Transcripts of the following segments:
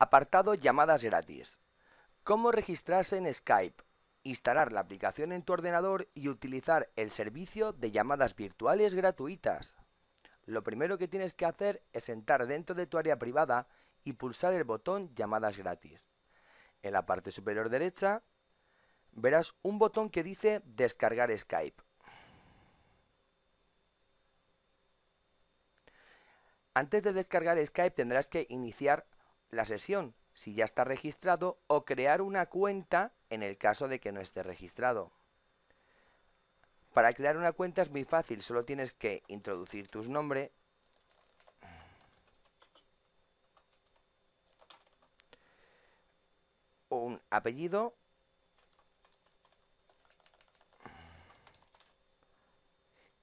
Apartado Llamadas gratis. Cómo registrarse en Skype, instalar la aplicación en tu ordenador y utilizar el servicio de llamadas virtuales gratuitas. Lo primero que tienes que hacer es entrar dentro de tu área privada y pulsar el botón Llamadas gratis. En la parte superior derecha verás un botón que dice Descargar Skype. Antes de descargar Skype tendrás que iniciar la sesión si ya está registrado o crear una cuenta en el caso de que no esté registrado. Para crear una cuenta es muy fácil, solo tienes que introducir tu nombre, un apellido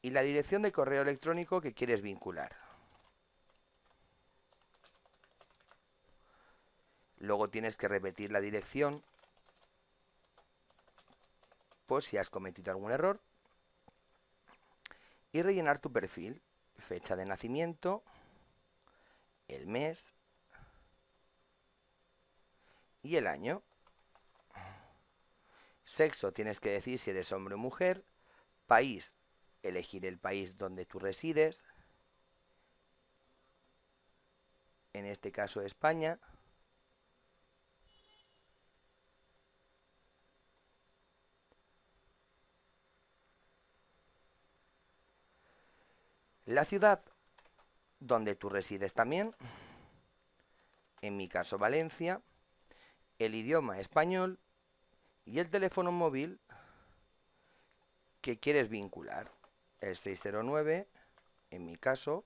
y la dirección de correo electrónico que quieres vincular. Luego tienes que repetir la dirección pues si has cometido algún error. Y rellenar tu perfil, fecha de nacimiento, el mes y el año. Sexo, tienes que decir si eres hombre o mujer. País, elegir el país donde tú resides. En este caso España. la ciudad donde tú resides también, en mi caso Valencia, el idioma español y el teléfono móvil que quieres vincular. El 609, en mi caso,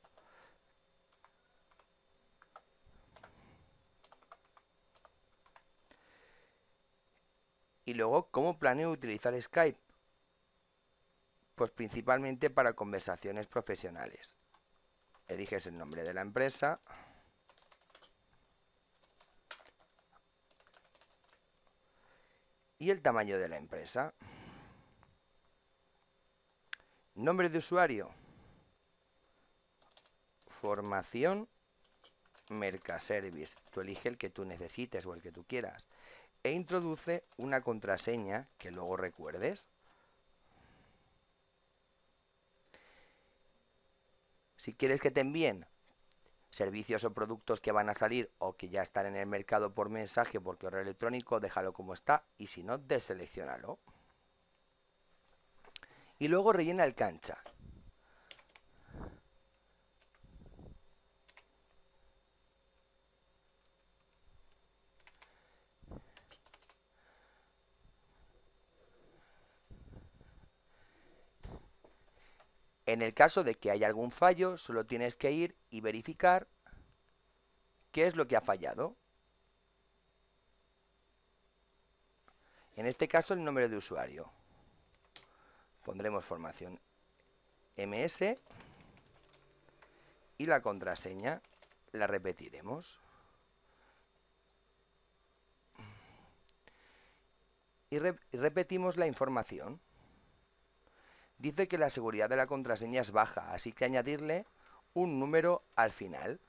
y luego cómo planeo utilizar Skype pues principalmente para conversaciones profesionales. Eliges el nombre de la empresa. Y el tamaño de la empresa. Nombre de usuario. Formación Mercaservice. Tú eliges el que tú necesites o el que tú quieras. E introduce una contraseña que luego recuerdes. Si quieres que te envíen servicios o productos que van a salir o que ya están en el mercado por mensaje, por correo electrónico, déjalo como está y si no, deseleccionalo. Y luego rellena el cancha. En el caso de que haya algún fallo, solo tienes que ir y verificar qué es lo que ha fallado. En este caso, el nombre de usuario. Pondremos formación ms y la contraseña la repetiremos. Y, repetimos la información dice que la seguridad de la contraseña es baja, así que añadirle un número al final.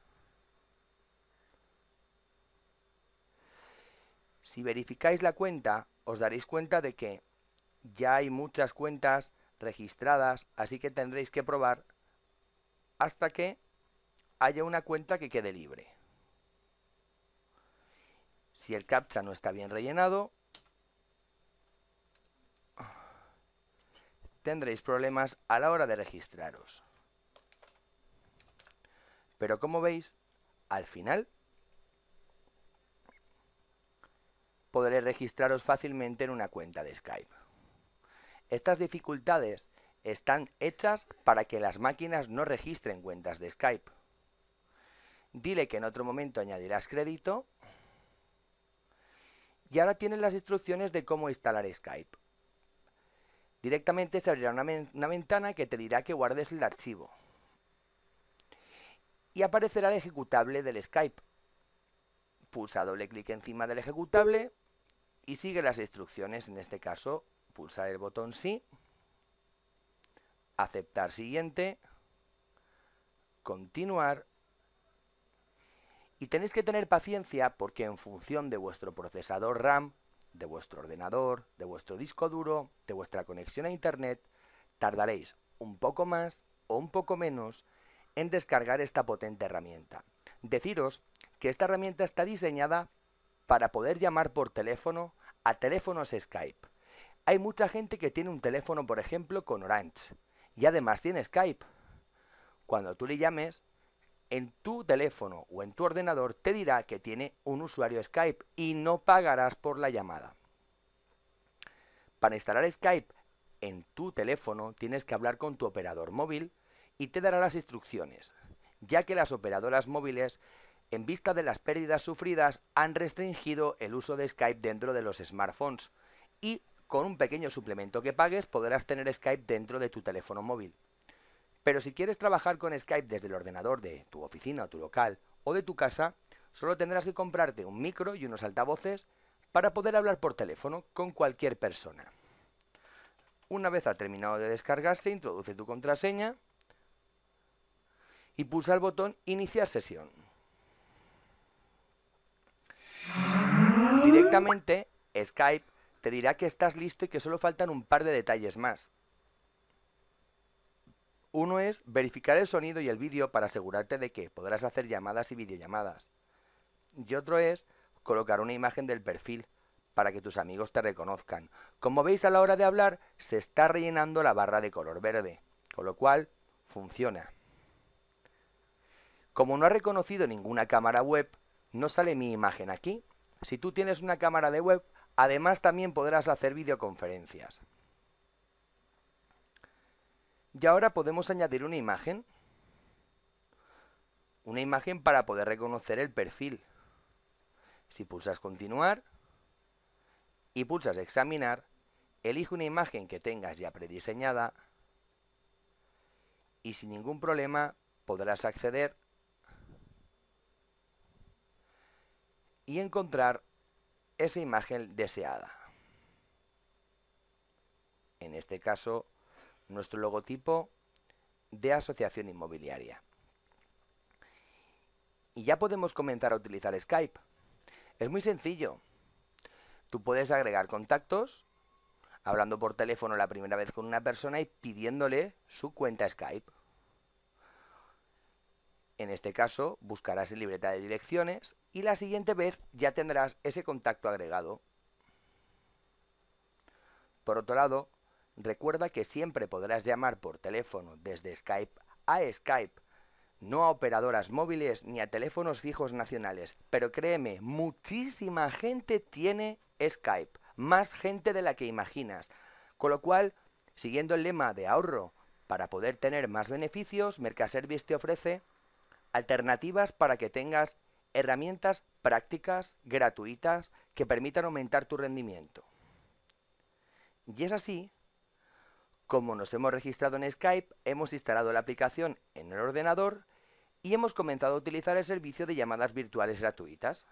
Si verificáis la cuenta, os daréis cuenta de que ya hay muchas cuentas registradas, así que tendréis que probar hasta que haya una cuenta que quede libre. Si el CAPTCHA no está bien rellenado, tendréis problemas a la hora de registraros. Pero como veis, al final podréis registraros fácilmente en una cuenta de Skype. Estas dificultades están hechas para que las máquinas no registren cuentas de Skype. Dile que en otro momento añadirás crédito. Y ahora tienes las instrucciones de cómo instalar Skype. Directamente se abrirá una, ventana que te dirá que guardes el archivo. Y aparecerá el ejecutable del Skype. Pulsa doble clic encima del ejecutable y sigue las instrucciones. En este caso, pulsar el botón sí, aceptar siguiente, continuar y tenéis que tener paciencia porque en función de vuestro procesador RAM de vuestro ordenador, de vuestro disco duro, de vuestra conexión a Internet, tardaréis un poco más o un poco menos en descargar esta potente herramienta. Deciros que esta herramienta está diseñada para poder llamar por teléfono a teléfonos Skype. Hay mucha gente que tiene un teléfono, por ejemplo, con Orange y además tiene Skype. Cuando tú le llames, en tu teléfono o en tu ordenador te dirá que tiene un usuario Skype y no pagarás por la llamada. Para instalar Skype en tu teléfono tienes que hablar con tu operador móvil y te dará las instrucciones, ya que las operadoras móviles, en vista de las pérdidas sufridas, han restringido el uso de Skype dentro de los smartphones y con un pequeño suplemento que pagues podrás tener Skype dentro de tu teléfono móvil. Pero si quieres trabajar con Skype desde el ordenador de tu oficina o tu local o de tu casa, solo tendrás que comprarte un micro y unos altavoces para poder hablar por teléfono con cualquier persona. Una vez ha terminado de descargarse, introduce tu contraseña y pulsa el botón Iniciar sesión. Directamente, Skype te dirá que estás listo y que solo faltan un par de detalles más, uno es verificar el sonido y el vídeo para asegurarte de que podrás hacer llamadas y videollamadas. Y otro es colocar una imagen del perfil para que tus amigos te reconozcan. Como veis a la hora de hablar, se está rellenando la barra de color verde, con lo cual funciona. Como no ha reconocido ninguna cámara web, no sale mi imagen aquí. Si tú tienes una cámara de web, además también podrás hacer videoconferencias. Y ahora podemos añadir una imagen. Una imagen para poder reconocer el perfil. Si pulsas continuar y pulsas examinar, elige una imagen que tengas ya prediseñada y sin ningún problema podrás acceder y encontrar esa imagen deseada. En este caso, nuestro logotipo de asociación inmobiliaria. Y ya podemos comenzar a utilizar Skype. Es muy sencillo. Tú puedes agregar contactos, hablando por teléfono la primera vez con una persona y pidiéndole su cuenta Skype. En este caso, buscarás en libreta de direcciones y la siguiente vez ya tendrás ese contacto agregado. Por otro lado, Recuerda que siempre podrás llamar por teléfono desde Skype a Skype, no a operadoras móviles ni a teléfonos fijos nacionales. Pero créeme, muchísima gente tiene Skype, más gente de la que imaginas. Con lo cual, siguiendo el lema de ahorro para poder tener más beneficios, Mercaservice te ofrece alternativas para que tengas herramientas prácticas, gratuitas, que permitan aumentar tu rendimiento. Y es así como nos hemos registrado en Skype, hemos instalado la aplicación en el ordenador y hemos comenzado a utilizar el servicio de llamadas virtuales gratuitas.